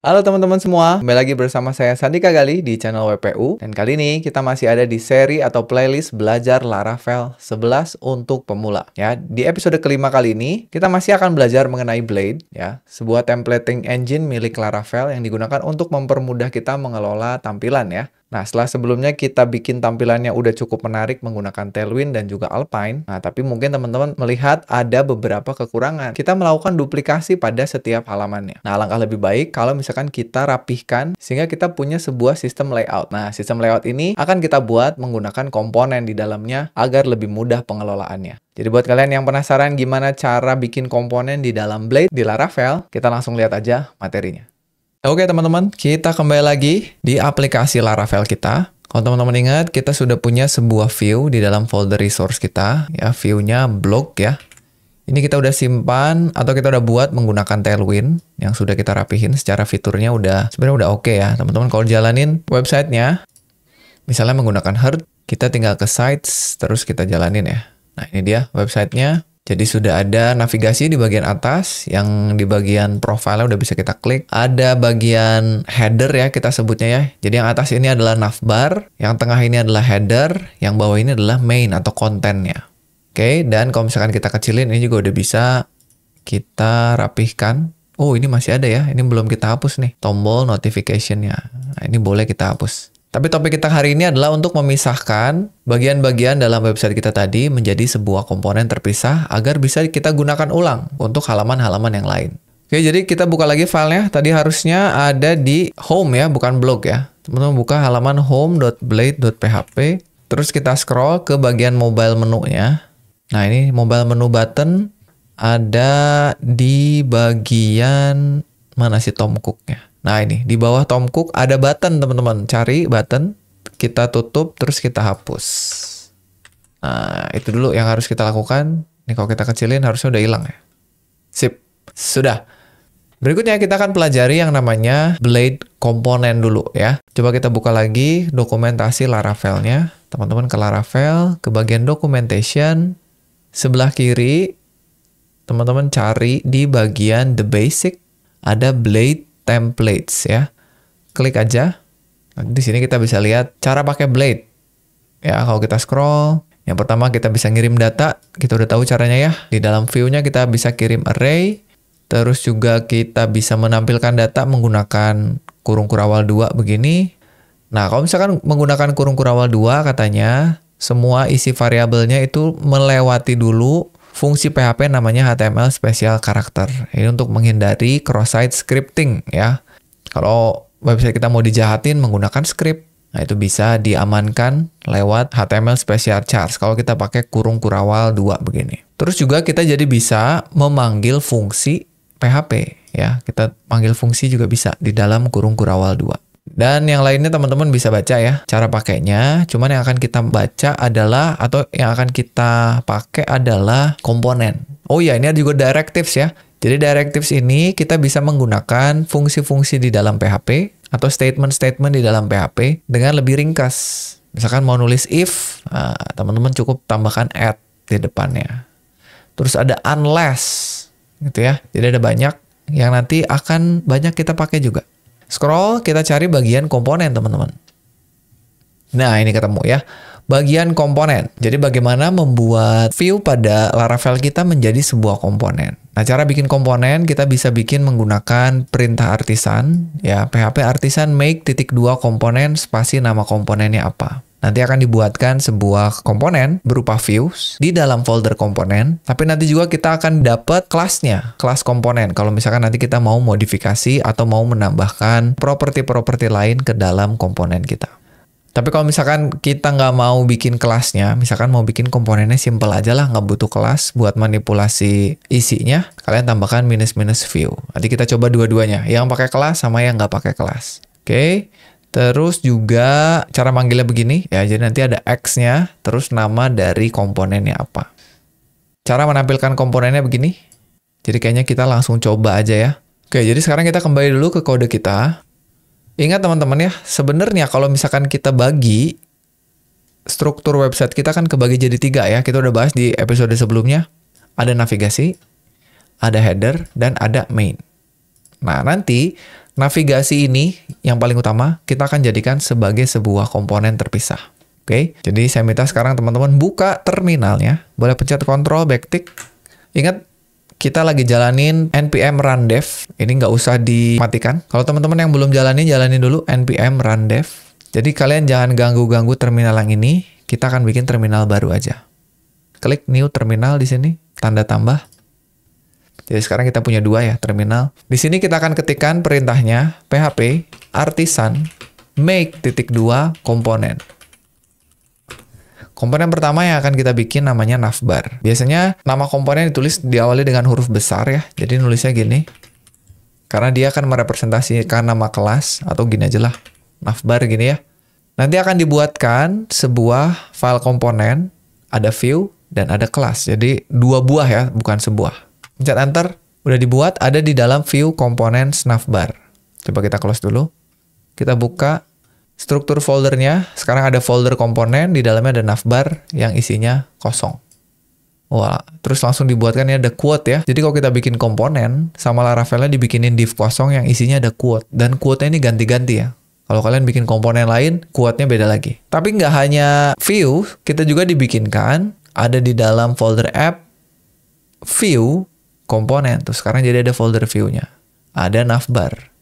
Halo teman-teman semua, kembali lagi bersama saya Sandika Gali di channel WPU Dan kali ini kita masih ada di seri atau playlist belajar Laravel 11 untuk pemula ya, Di episode kelima kali ini, kita masih akan belajar mengenai Blade ya, Sebuah templating engine milik Laravel yang digunakan untuk mempermudah kita mengelola tampilan ya Nah, setelah sebelumnya kita bikin tampilannya udah cukup menarik menggunakan tailwind dan juga alpine. Nah, tapi mungkin teman-teman melihat ada beberapa kekurangan. Kita melakukan duplikasi pada setiap halamannya. Nah, alangkah lebih baik kalau misalkan kita rapihkan sehingga kita punya sebuah sistem layout. Nah, sistem layout ini akan kita buat menggunakan komponen di dalamnya agar lebih mudah pengelolaannya. Jadi buat kalian yang penasaran gimana cara bikin komponen di dalam Blade di Laravel, kita langsung lihat aja materinya. Oke teman-teman, kita kembali lagi di aplikasi Laravel kita. Kalau teman-teman ingat, kita sudah punya sebuah view di dalam folder resource kita. Ya, view-nya blog ya. Ini kita udah simpan atau kita udah buat menggunakan Tailwind yang sudah kita rapihin secara fiturnya udah sebenarnya udah oke okay ya teman-teman. Kalau jalanin websitenya, misalnya menggunakan Herd, kita tinggal ke sites terus kita jalanin ya. Nah ini dia websitenya. Jadi sudah ada navigasi di bagian atas yang di bagian profile udah bisa kita klik. Ada bagian header ya kita sebutnya ya. Jadi yang atas ini adalah navbar, yang tengah ini adalah header, yang bawah ini adalah main atau kontennya. Oke, dan kalau misalkan kita kecilin ini juga udah bisa kita rapihkan. Oh, ini masih ada ya. Ini belum kita hapus nih. Tombol notification-nya. Nah, ini boleh kita hapus. Tapi topik kita hari ini adalah untuk memisahkan bagian-bagian dalam website kita tadi menjadi sebuah komponen terpisah agar bisa kita gunakan ulang untuk halaman-halaman yang lain. Oke, jadi kita buka lagi filenya. Tadi harusnya ada di home ya, bukan blog ya. Teman-teman buka halaman home.blade.php. Terus kita scroll ke bagian mobile menu ya. Nah, ini mobile menu button ada di bagian mana sih Tom Cook-nya? Nah ini di bawah Tom Cook ada button teman-teman. Cari button, kita tutup terus kita hapus. Nah itu dulu yang harus kita lakukan. Ini kalau kita kecilin harusnya udah hilang ya. Sip, sudah. Berikutnya kita akan pelajari yang namanya blade komponen dulu ya. Coba kita buka lagi dokumentasi Laravelnya. Teman-teman ke Laravel, ke bagian documentation, sebelah kiri teman-teman cari di bagian the basic ada blade templates ya. Klik aja. Nah, di sini kita bisa lihat cara pakai Blade. Ya, kalau kita scroll, yang pertama kita bisa ngirim data, kita udah tahu caranya ya. Di dalam view-nya kita bisa kirim array, terus juga kita bisa menampilkan data menggunakan kurung kurawal 2 begini. Nah, kalau misalkan menggunakan kurung kurawal 2 katanya semua isi variabelnya itu melewati dulu fungsi PHP namanya HTML Special Character. Ini untuk menghindari cross-site scripting ya. Kalau website kita mau dijahatin menggunakan script, nah itu bisa diamankan lewat HTML Special Charge kalau kita pakai kurung kurawal 2 begini. Terus juga kita jadi bisa memanggil fungsi PHP ya. Kita panggil fungsi juga bisa di dalam kurung kurawal 2. Dan yang lainnya teman-teman bisa baca ya cara pakainya. Cuman yang akan kita baca adalah atau yang akan kita pakai adalah komponen. Oh ya ini ada juga directives ya. Jadi directives ini kita bisa menggunakan fungsi-fungsi di dalam PHP atau statement-statement di dalam PHP dengan lebih ringkas. Misalkan mau nulis if, nah, teman-teman cukup tambahkan at di depannya. Terus ada unless, gitu ya. Jadi ada banyak yang nanti akan banyak kita pakai juga. Scroll, kita cari bagian komponen, teman-teman. Nah, ini ketemu ya. Bagian komponen. Jadi bagaimana membuat view pada Laravel kita menjadi sebuah komponen. Nah, cara bikin komponen kita bisa bikin menggunakan perintah artisan ya, PHP artisan make titik dua komponen spasi nama komponennya apa nanti akan dibuatkan sebuah komponen berupa views di dalam folder komponen. Tapi nanti juga kita akan dapat kelasnya, kelas komponen. Kalau misalkan nanti kita mau modifikasi atau mau menambahkan properti-properti lain ke dalam komponen kita. Tapi kalau misalkan kita nggak mau bikin kelasnya, misalkan mau bikin komponennya simple aja lah, nggak butuh kelas buat manipulasi isinya, kalian tambahkan minus-minus view. Nanti kita coba dua-duanya, yang pakai kelas sama yang nggak pakai kelas. Oke, okay? Terus juga cara manggilnya begini ya, jadi nanti ada X-nya, terus nama dari komponennya apa. Cara menampilkan komponennya begini. Jadi kayaknya kita langsung coba aja ya. Oke, jadi sekarang kita kembali dulu ke kode kita. Ingat teman-teman ya, sebenarnya kalau misalkan kita bagi struktur website kita kan kebagi jadi tiga ya. Kita udah bahas di episode sebelumnya. Ada navigasi, ada header, dan ada main. Nah, nanti Navigasi ini yang paling utama kita akan jadikan sebagai sebuah komponen terpisah. Oke, jadi saya minta sekarang teman-teman buka terminalnya. Boleh pencet Ctrl backtick. Ingat kita lagi jalanin npm run dev. Ini nggak usah dimatikan. Kalau teman-teman yang belum jalanin, jalanin dulu npm run dev. Jadi kalian jangan ganggu-ganggu terminal yang ini. Kita akan bikin terminal baru aja. Klik new terminal di sini, tanda tambah. Jadi sekarang kita punya dua ya terminal. Di sini kita akan ketikkan perintahnya php artisan make titik dua komponen. Komponen pertama yang akan kita bikin namanya navbar. Biasanya nama komponen ditulis diawali dengan huruf besar ya. Jadi nulisnya gini. Karena dia akan merepresentasikan nama kelas atau gini aja lah. Navbar gini ya. Nanti akan dibuatkan sebuah file komponen, ada view dan ada kelas. Jadi dua buah ya, bukan sebuah. Pencet enter, udah dibuat, ada di dalam view komponen snafbar. Coba kita close dulu. Kita buka struktur foldernya. Sekarang ada folder komponen, di dalamnya ada navbar yang isinya kosong. Wah, terus langsung dibuatkan ya ada quote ya. Jadi kalau kita bikin komponen, sama Laravelnya dibikinin div kosong yang isinya ada quote. Dan quote-nya ini ganti-ganti ya. Kalau kalian bikin komponen lain, quote-nya beda lagi. Tapi nggak hanya view, kita juga dibikinkan ada di dalam folder app, view, komponen. Terus sekarang jadi ada folder view-nya. Ada navbar.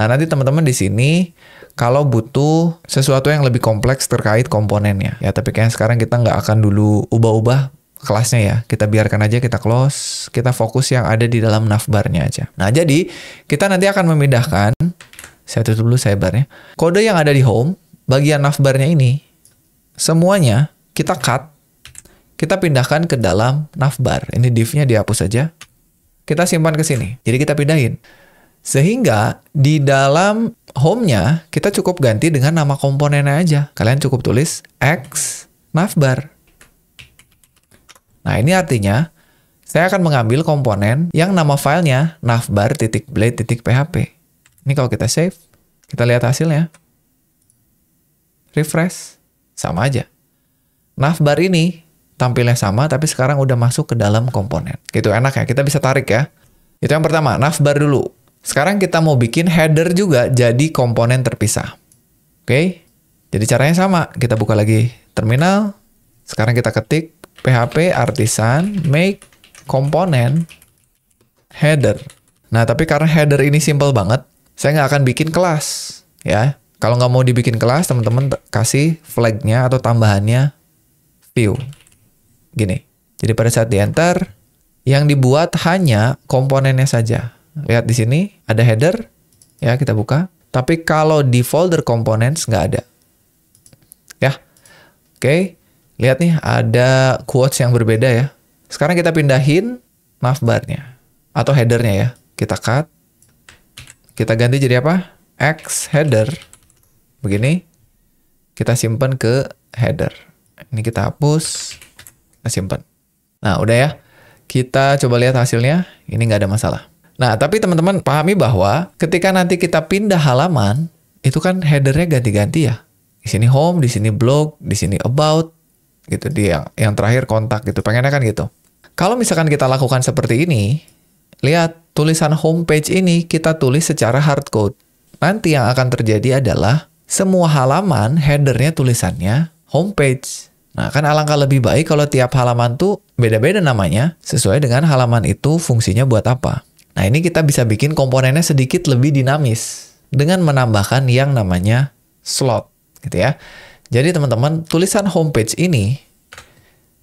Nah, nanti teman-teman di sini kalau butuh sesuatu yang lebih kompleks terkait komponennya. Ya, tapi kayaknya sekarang kita nggak akan dulu ubah-ubah kelasnya ya. Kita biarkan aja kita close, kita fokus yang ada di dalam navbarnya aja. Nah, jadi kita nanti akan memindahkan, saya tutup dulu sidebarnya, kode yang ada di home, bagian navbarnya ini, semuanya kita cut kita pindahkan ke dalam navbar. Ini div-nya dihapus saja. Kita simpan ke sini. Jadi kita pindahin. Sehingga di dalam home-nya kita cukup ganti dengan nama komponennya aja. Kalian cukup tulis x navbar. Nah, ini artinya saya akan mengambil komponen yang nama filenya navbar.blade.php. Ini kalau kita save, kita lihat hasilnya. Refresh, sama aja. Navbar ini tampilnya sama tapi sekarang udah masuk ke dalam komponen. Gitu enak ya, kita bisa tarik ya. Itu yang pertama, navbar dulu. Sekarang kita mau bikin header juga jadi komponen terpisah. Oke? Jadi caranya sama, kita buka lagi terminal. Sekarang kita ketik php artisan make komponen header. Nah, tapi karena header ini simple banget, saya nggak akan bikin kelas, ya. Kalau nggak mau dibikin kelas, teman-teman kasih flagnya atau tambahannya view. Gini, jadi pada saat di enter yang dibuat hanya komponennya saja. Lihat di sini, ada header, ya kita buka. Tapi kalau di folder komponen nggak ada. Ya, oke. Lihat nih, ada quotes yang berbeda ya. Sekarang kita pindahin navbarnya atau headernya ya. Kita cut. Kita ganti jadi apa? X header. Begini. Kita simpan ke header. Ini kita hapus. Ah, simpen. Nah, udah ya. Kita coba lihat hasilnya. Ini nggak ada masalah. Nah, tapi teman-teman pahami bahwa ketika nanti kita pindah halaman, itu kan headernya ganti-ganti ya. Di sini home, di sini blog, di sini about, gitu. dia yang, yang terakhir kontak gitu. Pengennya kan gitu. Kalau misalkan kita lakukan seperti ini, lihat tulisan homepage ini kita tulis secara hardcode. Nanti yang akan terjadi adalah semua halaman headernya tulisannya homepage. Nah, kan alangkah lebih baik kalau tiap halaman tuh beda-beda namanya sesuai dengan halaman itu fungsinya buat apa. Nah, ini kita bisa bikin komponennya sedikit lebih dinamis dengan menambahkan yang namanya slot gitu ya. Jadi teman-teman, tulisan homepage ini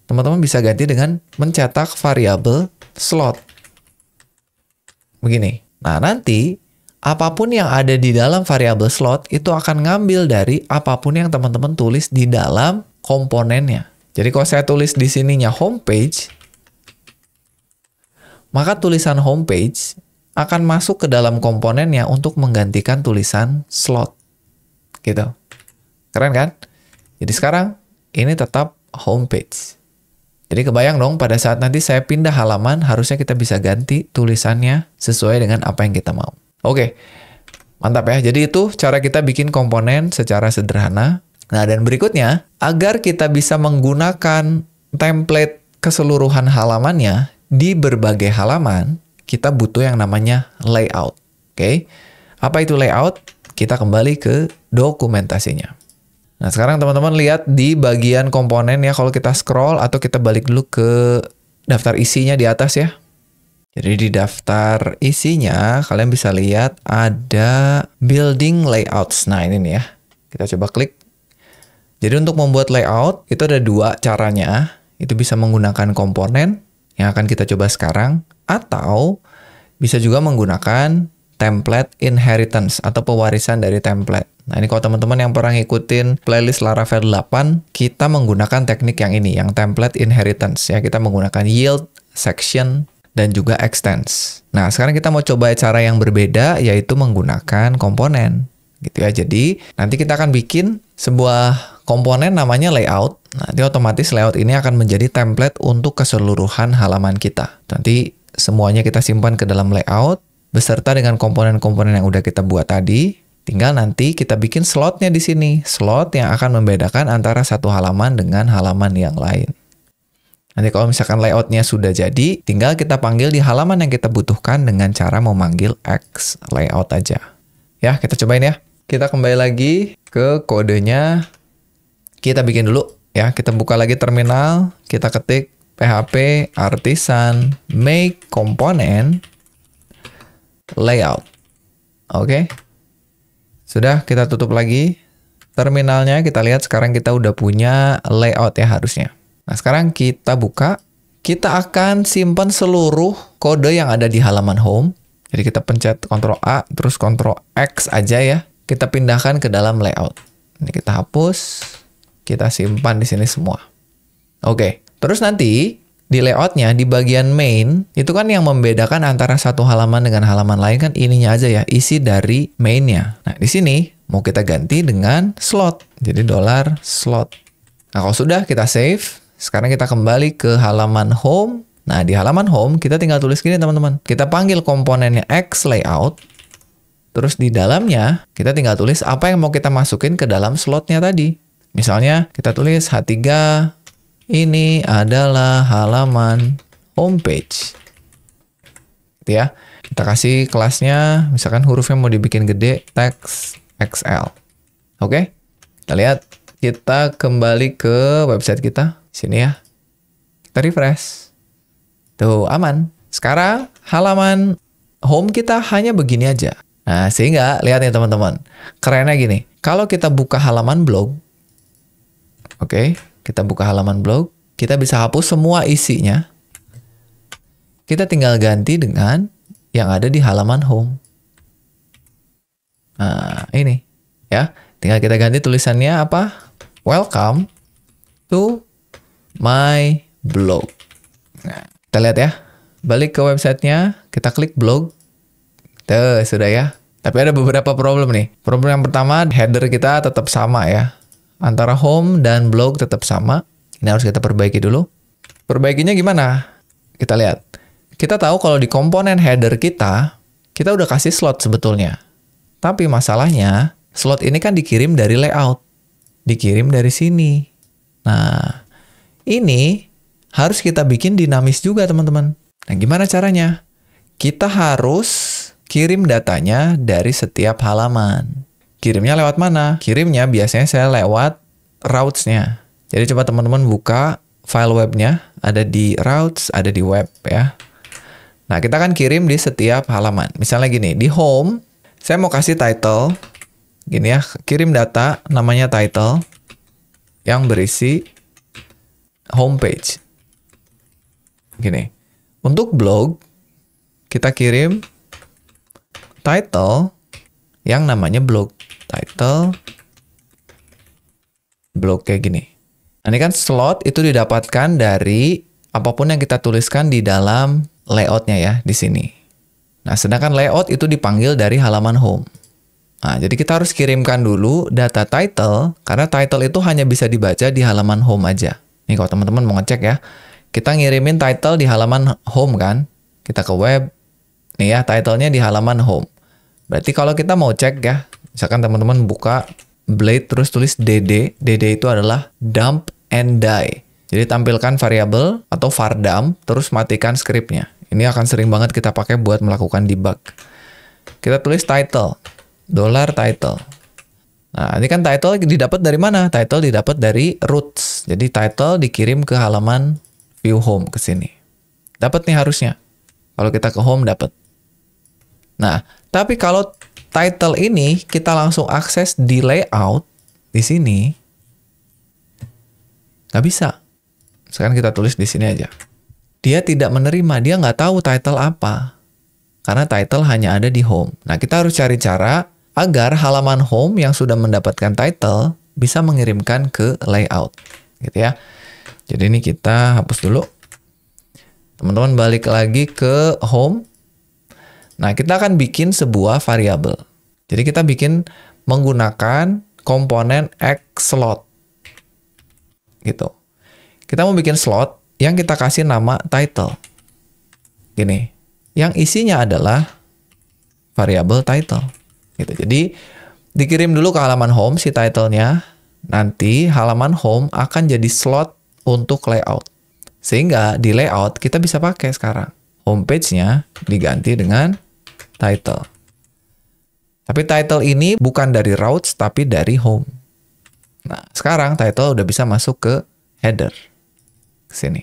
teman-teman bisa ganti dengan mencetak variabel slot. Begini. Nah, nanti apapun yang ada di dalam variabel slot itu akan ngambil dari apapun yang teman-teman tulis di dalam komponennya. Jadi kalau saya tulis di sininya homepage, maka tulisan homepage akan masuk ke dalam komponennya untuk menggantikan tulisan slot. Gitu. Keren kan? Jadi sekarang ini tetap homepage. Jadi kebayang dong pada saat nanti saya pindah halaman harusnya kita bisa ganti tulisannya sesuai dengan apa yang kita mau. Oke, mantap ya. Jadi itu cara kita bikin komponen secara sederhana Nah, dan berikutnya, agar kita bisa menggunakan template keseluruhan halamannya di berbagai halaman, kita butuh yang namanya layout. Oke, okay? apa itu layout? Kita kembali ke dokumentasinya. Nah, sekarang teman-teman lihat di bagian komponen ya, kalau kita scroll atau kita balik dulu ke daftar isinya di atas ya. Jadi di daftar isinya kalian bisa lihat ada building layouts. Nah ini nih ya. Kita coba klik. Jadi untuk membuat layout itu ada dua caranya. Itu bisa menggunakan komponen yang akan kita coba sekarang atau bisa juga menggunakan template inheritance atau pewarisan dari template. Nah ini kalau teman-teman yang pernah ngikutin playlist Laravel 8, kita menggunakan teknik yang ini, yang template inheritance. Ya, kita menggunakan yield, section, dan juga extends. Nah sekarang kita mau coba cara yang berbeda, yaitu menggunakan komponen. Gitu ya, jadi nanti kita akan bikin sebuah komponen namanya layout. Nanti otomatis layout ini akan menjadi template untuk keseluruhan halaman kita. Nanti semuanya kita simpan ke dalam layout beserta dengan komponen-komponen yang udah kita buat tadi. Tinggal nanti kita bikin slotnya di sini, slot yang akan membedakan antara satu halaman dengan halaman yang lain. Nanti kalau misalkan layoutnya sudah jadi, tinggal kita panggil di halaman yang kita butuhkan dengan cara memanggil X layout aja. Ya, kita cobain ya kita kembali lagi ke kodenya. Kita bikin dulu ya. Kita buka lagi terminal, kita ketik php artisan make component layout. Oke. Okay. Sudah kita tutup lagi terminalnya. Kita lihat sekarang kita udah punya layout ya harusnya. Nah, sekarang kita buka. Kita akan simpan seluruh kode yang ada di halaman home. Jadi kita pencet Ctrl A terus Ctrl X aja ya kita pindahkan ke dalam layout. Ini kita hapus, kita simpan di sini semua. Oke, terus nanti di layoutnya di bagian main itu kan yang membedakan antara satu halaman dengan halaman lain kan ininya aja ya isi dari mainnya. Nah di sini mau kita ganti dengan slot, jadi dolar slot. Nah kalau sudah kita save, sekarang kita kembali ke halaman home. Nah di halaman home kita tinggal tulis gini teman-teman. Kita panggil komponennya x layout Terus di dalamnya kita tinggal tulis apa yang mau kita masukin ke dalam slotnya tadi. Misalnya kita tulis H3 ini adalah halaman homepage. Gitu ya. Kita kasih kelasnya misalkan hurufnya mau dibikin gede text XL. Oke. Kita lihat kita kembali ke website kita. Sini ya. Kita refresh. Tuh, aman. Sekarang halaman home kita hanya begini aja. Nah, sehingga lihat nih teman-teman. Kerennya gini, kalau kita buka halaman blog, oke, okay, kita buka halaman blog, kita bisa hapus semua isinya. Kita tinggal ganti dengan yang ada di halaman home. Nah, ini ya. Tinggal kita ganti tulisannya apa? Welcome to my blog. Nah, kita lihat ya. Balik ke websitenya, kita klik blog Tuh, sudah ya. Tapi ada beberapa problem nih. Problem yang pertama, header kita tetap sama ya. Antara home dan blog tetap sama. Ini harus kita perbaiki dulu. Perbaikinya gimana? Kita lihat. Kita tahu kalau di komponen header kita, kita udah kasih slot sebetulnya. Tapi masalahnya, slot ini kan dikirim dari layout. Dikirim dari sini. Nah, ini harus kita bikin dinamis juga teman-teman. Nah, gimana caranya? Kita harus Kirim datanya dari setiap halaman. Kirimnya lewat mana? Kirimnya biasanya saya lewat routes-nya. Jadi coba teman-teman buka file webnya, ada di routes, ada di web ya. Nah, kita akan kirim di setiap halaman. Misalnya gini, di home, saya mau kasih title. Gini ya, kirim data, namanya title, yang berisi homepage. Gini. Untuk blog, kita kirim title yang namanya blog. Title blog kayak gini. Nah, ini kan slot itu didapatkan dari apapun yang kita tuliskan di dalam layoutnya ya di sini. Nah, sedangkan layout itu dipanggil dari halaman home. Nah, jadi kita harus kirimkan dulu data title karena title itu hanya bisa dibaca di halaman home aja. Nih kalau teman-teman mau ngecek ya, kita ngirimin title di halaman home kan? Kita ke web, nih ya titlenya di halaman home. Berarti kalau kita mau cek ya, misalkan teman-teman buka blade terus tulis DD, DD itu adalah dump and die. Jadi tampilkan variabel atau vardump terus matikan scriptnya. Ini akan sering banget kita pakai buat melakukan debug. Kita tulis title, dollar title. Nah, ini kan title didapat dari mana? Title didapat dari roots. Jadi title dikirim ke halaman view home ke sini. Dapat nih harusnya. Kalau kita ke home dapat. Nah, tapi kalau title ini kita langsung akses di layout di sini, nggak bisa. Sekarang kita tulis di sini aja. Dia tidak menerima, dia nggak tahu title apa. Karena title hanya ada di home. Nah, kita harus cari cara agar halaman home yang sudah mendapatkan title bisa mengirimkan ke layout. Gitu ya. Jadi ini kita hapus dulu. Teman-teman balik lagi ke home Nah, kita akan bikin sebuah variabel. Jadi kita bikin menggunakan komponen x slot. Gitu. Kita mau bikin slot yang kita kasih nama title. Gini. Yang isinya adalah variabel title. Gitu. Jadi dikirim dulu ke halaman home si title-nya. Nanti halaman home akan jadi slot untuk layout. Sehingga di layout kita bisa pakai sekarang homepage-nya diganti dengan title. Tapi title ini bukan dari routes tapi dari home. Nah, sekarang title udah bisa masuk ke header. Ke sini.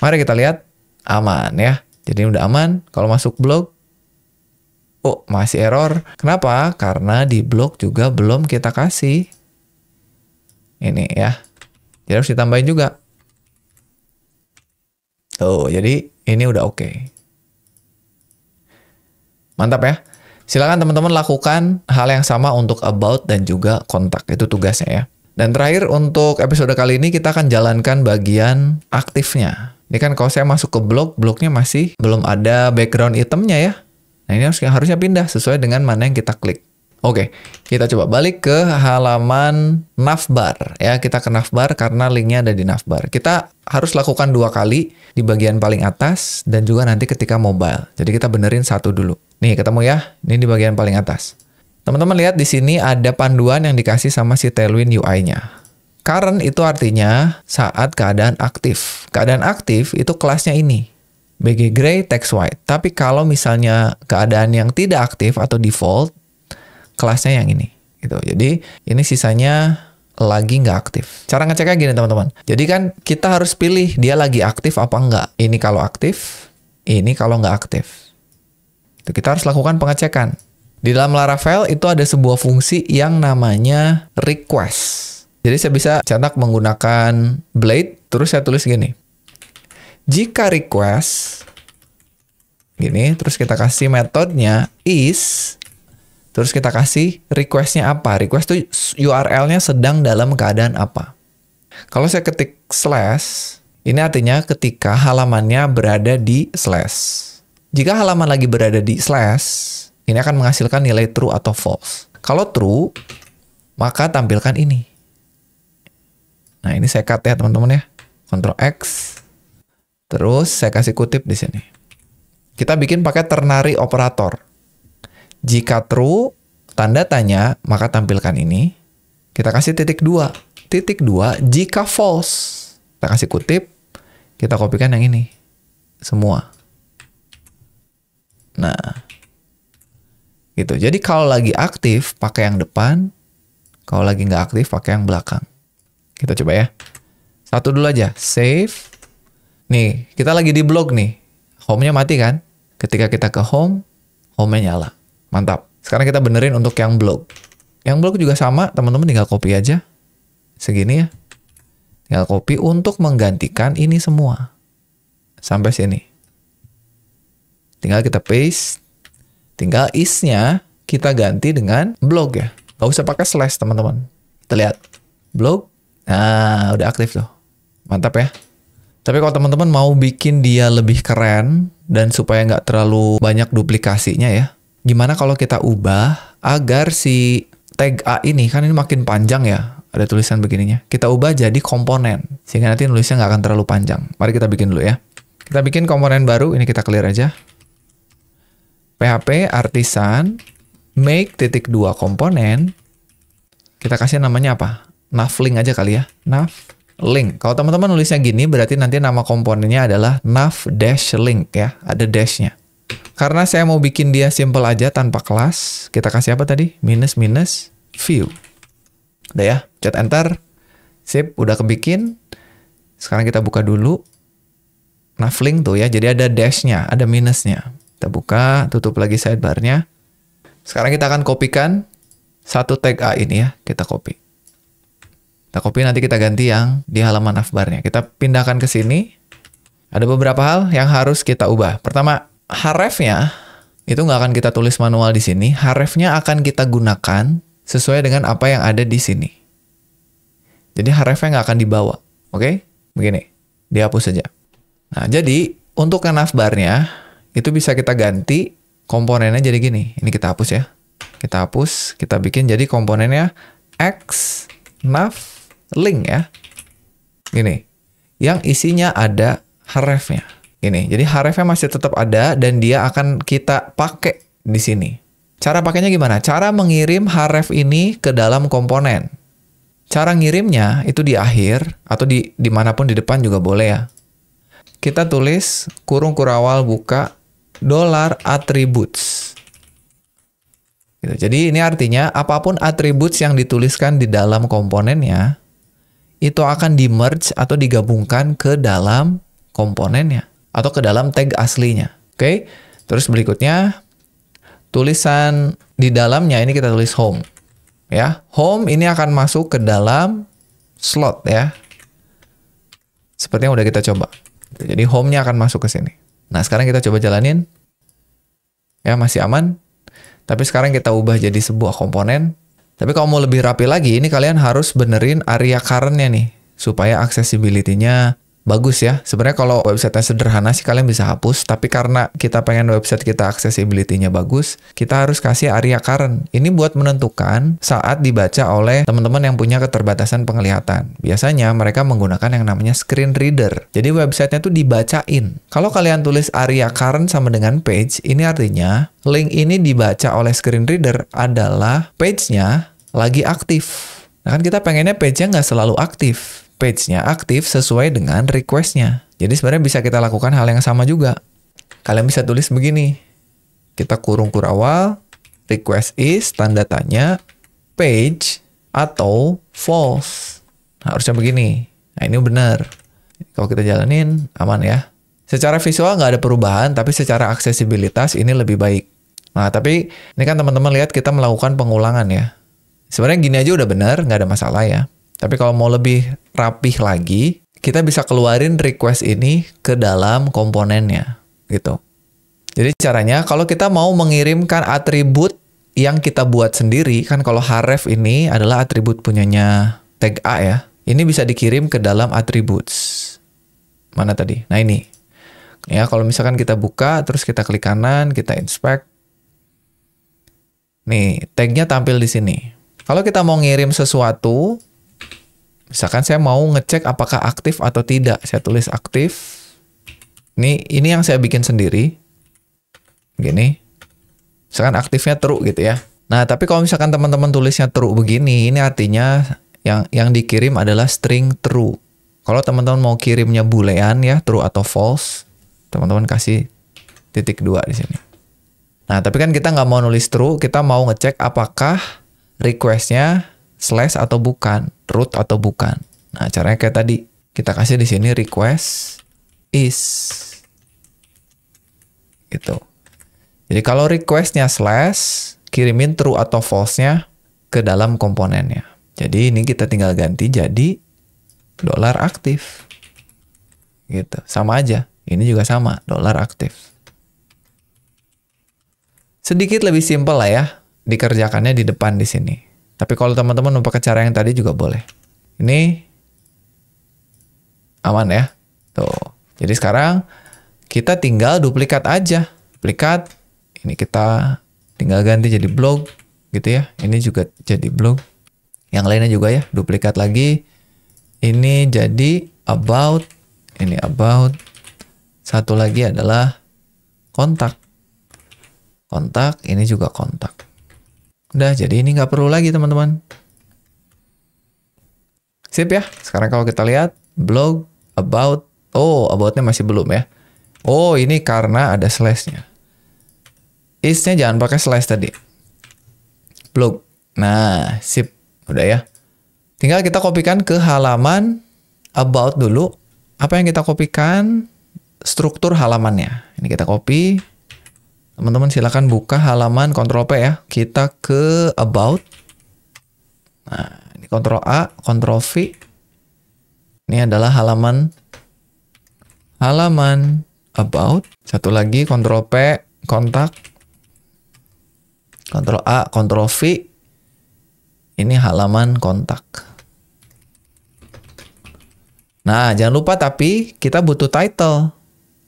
Mari kita lihat aman ya. Jadi udah aman kalau masuk blog Oh, masih error. Kenapa? Karena di blog juga belum kita kasih. Ini ya. Jadi harus ditambahin juga. Tuh, jadi ini udah oke. Okay. Mantap ya. Silakan teman-teman lakukan hal yang sama untuk about dan juga kontak. Itu tugasnya ya. Dan terakhir untuk episode kali ini kita akan jalankan bagian aktifnya. Ini kan kalau saya masuk ke blog, blognya masih belum ada background itemnya ya. Nah ini harusnya pindah sesuai dengan mana yang kita klik. Oke, kita coba balik ke halaman navbar ya. Kita ke navbar karena linknya ada di navbar. Kita harus lakukan dua kali di bagian paling atas dan juga nanti ketika mobile. Jadi kita benerin satu dulu. Nih ketemu ya, ini di bagian paling atas. Teman-teman lihat di sini ada panduan yang dikasih sama si Tailwind UI-nya. Current itu artinya saat keadaan aktif. Keadaan aktif itu kelasnya ini. BG Gray, Text White. Tapi kalau misalnya keadaan yang tidak aktif atau default, kelasnya yang ini gitu. Jadi ini sisanya lagi nggak aktif. Cara ngeceknya gini teman-teman. Jadi kan kita harus pilih dia lagi aktif apa nggak. Ini kalau aktif, ini kalau nggak aktif. Itu kita harus lakukan pengecekan. Di dalam Laravel itu ada sebuah fungsi yang namanya request. Jadi saya bisa cetak menggunakan blade, terus saya tulis gini. Jika request, gini, terus kita kasih metodenya is Terus kita kasih requestnya apa. Request tuh URL-nya sedang dalam keadaan apa. Kalau saya ketik slash, ini artinya ketika halamannya berada di slash. Jika halaman lagi berada di slash, ini akan menghasilkan nilai true atau false. Kalau true, maka tampilkan ini. Nah, ini saya cut ya teman-teman ya. Ctrl X. Terus saya kasih kutip di sini. Kita bikin pakai ternary operator. Jika true, tanda tanya, maka tampilkan ini. Kita kasih titik dua. Titik dua, jika false, kita kasih kutip, kita kopikan yang ini. Semua. Nah, gitu. Jadi kalau lagi aktif, pakai yang depan. Kalau lagi nggak aktif, pakai yang belakang. Kita coba ya. Satu dulu aja, save. Nih, kita lagi di blog nih. Home-nya mati kan? Ketika kita ke home, home-nya nyala. Mantap. Sekarang kita benerin untuk yang blok. Yang blok juga sama, teman-teman tinggal copy aja. Segini ya. Tinggal copy untuk menggantikan ini semua. Sampai sini. Tinggal kita paste. Tinggal isnya kita ganti dengan blog ya. Gak usah pakai slash teman-teman. terlihat Blog. Nah, udah aktif tuh. Mantap ya. Tapi kalau teman-teman mau bikin dia lebih keren dan supaya nggak terlalu banyak duplikasinya ya, gimana kalau kita ubah agar si tag A ini kan ini makin panjang ya ada tulisan begininya kita ubah jadi komponen sehingga nanti nulisnya nggak akan terlalu panjang mari kita bikin dulu ya kita bikin komponen baru ini kita clear aja php artisan make titik dua komponen kita kasih namanya apa navlink aja kali ya nav link. Kalau teman-teman nulisnya gini berarti nanti nama komponennya adalah nav dash link ya, ada dashnya. Karena saya mau bikin dia simple aja tanpa kelas, kita kasih apa tadi? Minus minus view. Udah ya, chat enter. Sip, udah kebikin. Sekarang kita buka dulu. Navlink tuh ya, jadi ada dashnya, ada minusnya. Kita buka, tutup lagi sidebarnya. Sekarang kita akan kopikan satu tag A ini ya, kita copy. Kita copy nanti kita ganti yang di halaman navbarnya. Kita pindahkan ke sini. Ada beberapa hal yang harus kita ubah. Pertama, harefnya itu nggak akan kita tulis manual di sini. Harefnya akan kita gunakan sesuai dengan apa yang ada di sini. Jadi harefnya nggak akan dibawa. Oke? Okay? Begini. Dihapus saja. Nah, jadi untuk navbarnya itu bisa kita ganti komponennya jadi gini. Ini kita hapus ya. Kita hapus, kita bikin jadi komponennya x nav link ya. Gini. Yang isinya ada harefnya ini. Jadi href masih tetap ada dan dia akan kita pakai di sini. Cara pakainya gimana? Cara mengirim href ini ke dalam komponen. Cara ngirimnya itu di akhir atau di dimanapun di depan juga boleh ya. Kita tulis kurung kurawal buka dollar attributes. Gitu. Jadi ini artinya apapun attributes yang dituliskan di dalam komponennya itu akan di merge atau digabungkan ke dalam komponennya atau ke dalam tag aslinya. Oke. Okay? Terus berikutnya tulisan di dalamnya ini kita tulis home. Ya, home ini akan masuk ke dalam slot ya. Seperti yang udah kita coba. Jadi home-nya akan masuk ke sini. Nah, sekarang kita coba jalanin. Ya, masih aman. Tapi sekarang kita ubah jadi sebuah komponen. Tapi kalau mau lebih rapi lagi, ini kalian harus benerin area current-nya nih supaya accessibility-nya bagus ya. Sebenarnya kalau websitenya sederhana sih kalian bisa hapus, tapi karena kita pengen website kita accessibility-nya bagus, kita harus kasih area current. Ini buat menentukan saat dibaca oleh teman-teman yang punya keterbatasan penglihatan. Biasanya mereka menggunakan yang namanya screen reader. Jadi websitenya tuh dibacain. Kalau kalian tulis area current sama dengan page, ini artinya link ini dibaca oleh screen reader adalah page-nya lagi aktif. Nah kan kita pengennya page-nya nggak selalu aktif page-nya aktif sesuai dengan request-nya. Jadi sebenarnya bisa kita lakukan hal yang sama juga. Kalian bisa tulis begini. Kita kurung kurawal, request is, tanda tanya, page, atau false. harusnya begini. Nah, ini benar. Kalau kita jalanin, aman ya. Secara visual nggak ada perubahan, tapi secara aksesibilitas ini lebih baik. Nah, tapi ini kan teman-teman lihat kita melakukan pengulangan ya. Sebenarnya gini aja udah benar, nggak ada masalah ya. Tapi kalau mau lebih rapih lagi, kita bisa keluarin request ini ke dalam komponennya gitu. Jadi caranya kalau kita mau mengirimkan atribut yang kita buat sendiri kan kalau href ini adalah atribut punyanya tag A ya. Ini bisa dikirim ke dalam attributes. Mana tadi? Nah ini. Ya, kalau misalkan kita buka terus kita klik kanan, kita inspect. Nih, tagnya tampil di sini. Kalau kita mau ngirim sesuatu, Misalkan saya mau ngecek apakah aktif atau tidak. Saya tulis aktif. Ini ini yang saya bikin sendiri. Gini. Misalkan aktifnya true gitu ya. Nah, tapi kalau misalkan teman-teman tulisnya true begini, ini artinya yang yang dikirim adalah string true. Kalau teman-teman mau kirimnya boolean ya, true atau false, teman-teman kasih titik dua di sini. Nah, tapi kan kita nggak mau nulis true, kita mau ngecek apakah requestnya slash atau bukan, root atau bukan. Nah, caranya kayak tadi. Kita kasih di sini request is. Gitu. Jadi kalau requestnya slash, kirimin true atau false-nya ke dalam komponennya. Jadi ini kita tinggal ganti jadi dolar aktif. Gitu. Sama aja. Ini juga sama, dolar aktif. Sedikit lebih simpel lah ya dikerjakannya di depan di sini. Tapi kalau teman-teman pakai cara yang tadi juga boleh. Ini aman ya. Tuh. Jadi sekarang kita tinggal duplikat aja. Duplikat ini kita tinggal ganti jadi blog gitu ya. Ini juga jadi blog. Yang lainnya juga ya, duplikat lagi. Ini jadi about, ini about. Satu lagi adalah kontak. Kontak, ini juga kontak. Udah, jadi ini nggak perlu lagi teman-teman. Sip ya, sekarang kalau kita lihat blog about, oh aboutnya masih belum ya. Oh ini karena ada slashnya. Isnya jangan pakai slash tadi. Blog. Nah, sip. Udah ya. Tinggal kita kopikan ke halaman about dulu. Apa yang kita kopikan? Struktur halamannya. Ini kita copy. Teman-teman silahkan buka halaman Ctrl P ya. Kita ke About. Nah, ini Ctrl A, Ctrl V. Ini adalah halaman halaman About. Satu lagi Ctrl P, kontak. Ctrl A, Ctrl V. Ini halaman kontak. Nah, jangan lupa tapi kita butuh title.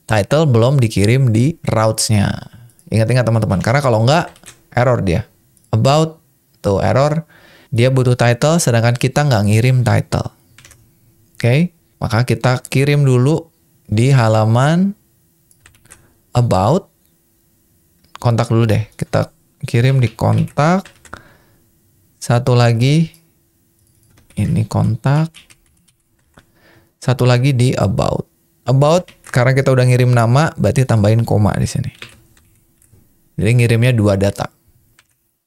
Title belum dikirim di routes-nya. Ingat-ingat teman-teman, karena kalau enggak error dia. About tuh error, dia butuh title sedangkan kita nggak ngirim title. Oke, okay? maka kita kirim dulu di halaman about kontak dulu deh. Kita kirim di kontak. Satu lagi ini kontak. Satu lagi di about. About karena kita udah ngirim nama, berarti tambahin koma di sini. Jadi ngirimnya dua data.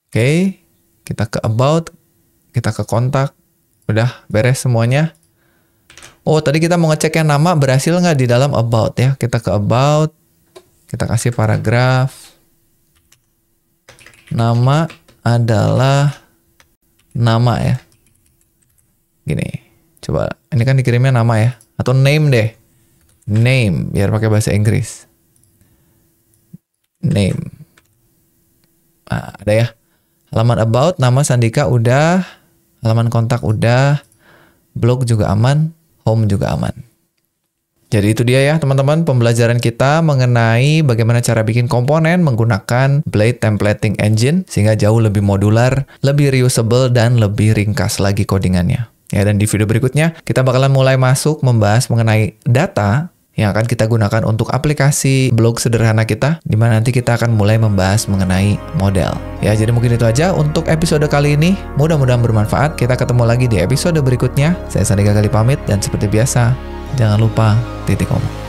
Oke, okay, kita ke about, kita ke kontak, udah beres semuanya. Oh, tadi kita mau ngecek yang nama berhasil nggak di dalam about ya. Kita ke about, kita kasih paragraf. Nama adalah nama ya. Gini, coba ini kan dikirimnya nama ya atau name deh. Name biar pakai bahasa Inggris. Name. Nah, ada ya halaman about nama Sandika udah halaman kontak udah blog juga aman home juga aman jadi itu dia ya teman-teman pembelajaran kita mengenai bagaimana cara bikin komponen menggunakan Blade Templating Engine sehingga jauh lebih modular, lebih reusable, dan lebih ringkas lagi codingannya. Ya, dan di video berikutnya kita bakalan mulai masuk membahas mengenai data yang akan kita gunakan untuk aplikasi blog sederhana kita, di mana nanti kita akan mulai membahas mengenai model. Ya, jadi mungkin itu aja untuk episode kali ini. Mudah-mudahan bermanfaat. Kita ketemu lagi di episode berikutnya. Saya Sandika Kali pamit, dan seperti biasa, jangan lupa titik koma.